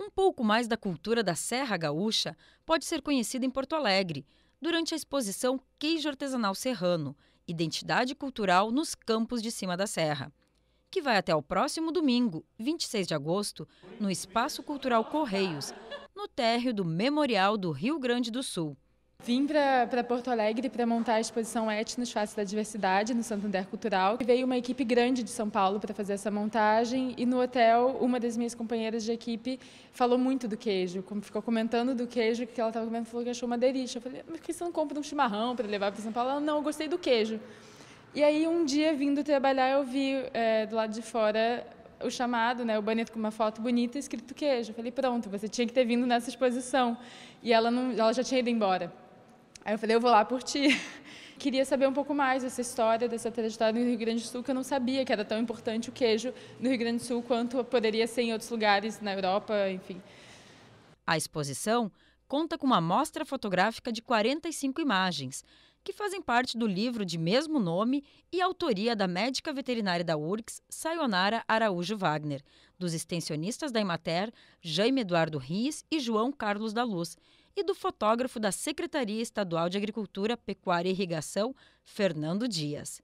Um pouco mais da cultura da Serra Gaúcha pode ser conhecida em Porto Alegre, durante a exposição Queijo Artesanal Serrano Identidade Cultural nos Campos de Cima da Serra, que vai até o próximo domingo, 26 de agosto, no Espaço Cultural Correios, no térreo do Memorial do Rio Grande do Sul. Vim para Porto Alegre para montar a exposição Etnos Faces da Diversidade no Santander Cultural. E veio uma equipe grande de São Paulo para fazer essa montagem e no hotel uma das minhas companheiras de equipe falou muito do queijo, ficou comentando do queijo que ela estava comendo, falou que achou uma delícia. Eu falei, mas por que você não compra um chimarrão para levar para São Paulo? Ela, não, eu gostei do queijo. E aí um dia vindo trabalhar eu vi é, do lado de fora o chamado, né, o banner com uma foto bonita escrito queijo. Eu falei, pronto, você tinha que ter vindo nessa exposição. E ela, não, ela já tinha ido embora. Aí eu falei, eu vou lá por ti. Queria saber um pouco mais dessa história, dessa trajetória no Rio Grande do Sul, que eu não sabia que era tão importante o queijo no Rio Grande do Sul quanto poderia ser em outros lugares na Europa, enfim. A exposição conta com uma amostra fotográfica de 45 imagens, que fazem parte do livro de mesmo nome e autoria da médica veterinária da URGS, Sayonara Araújo Wagner, dos extensionistas da Imater, Jaime Eduardo Riz e João Carlos da Luz, e do fotógrafo da Secretaria Estadual de Agricultura, Pecuária e Irrigação, Fernando Dias.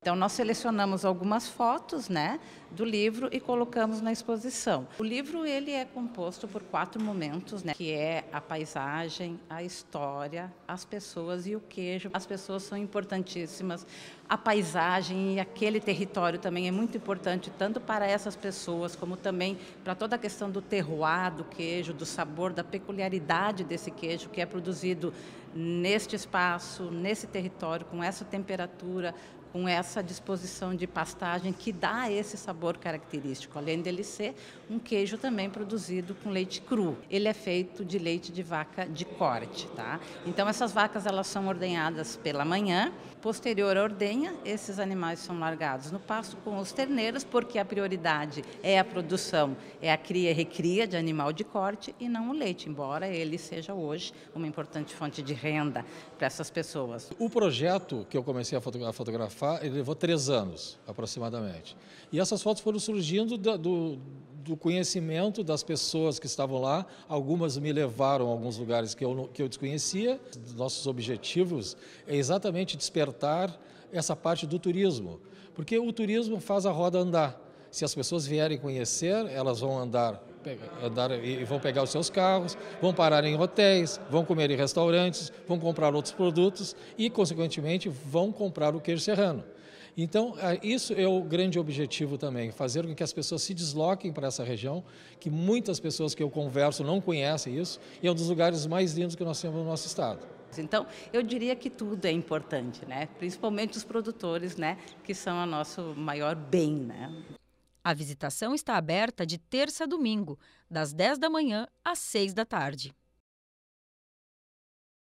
Então nós selecionamos algumas fotos, né, do livro e colocamos na exposição. O livro ele é composto por quatro momentos, né, que é a paisagem, a história, as pessoas e o queijo. As pessoas são importantíssimas. A paisagem e aquele território também é muito importante tanto para essas pessoas como também para toda a questão do terroir do queijo, do sabor, da peculiaridade desse queijo que é produzido neste espaço, nesse território, com essa temperatura, com essa disposição de pastagem que dá esse sabor característico, além dele ser um queijo também produzido com leite cru. Ele é feito de leite de vaca de corte, tá? Então essas vacas elas são ordenhadas pela manhã, posterior à ordenha, esses animais são largados no pasto com os terneiros, porque a prioridade é a produção, é a cria e recria de animal de corte e não o leite, embora ele seja hoje uma importante fonte de renda para essas pessoas. O projeto que eu comecei a fotografar, ele levou três anos, aproximadamente. E essas fotos foram surgindo do, do, do conhecimento das pessoas que estavam lá. Algumas me levaram a alguns lugares que eu, que eu desconhecia. Nossos objetivos é exatamente despertar essa parte do turismo, porque o turismo faz a roda andar. Se as pessoas vierem conhecer, elas vão andar andar, eh, e vão pegar os seus carros, vão parar em hotéis, vão comer em restaurantes, vão comprar outros produtos e, consequentemente, vão comprar o queijo serrano. Então, eh, isso é o grande objetivo também, fazer com que as pessoas se desloquem para essa região, que muitas pessoas que eu converso não conhecem isso, e é um dos lugares mais lindos que nós temos no nosso estado. Então, eu diria que tudo é importante, né? Principalmente os produtores, né? Que são o nosso maior bem, né? A visitação está aberta de terça a domingo, das 10 da manhã às 6 da tarde.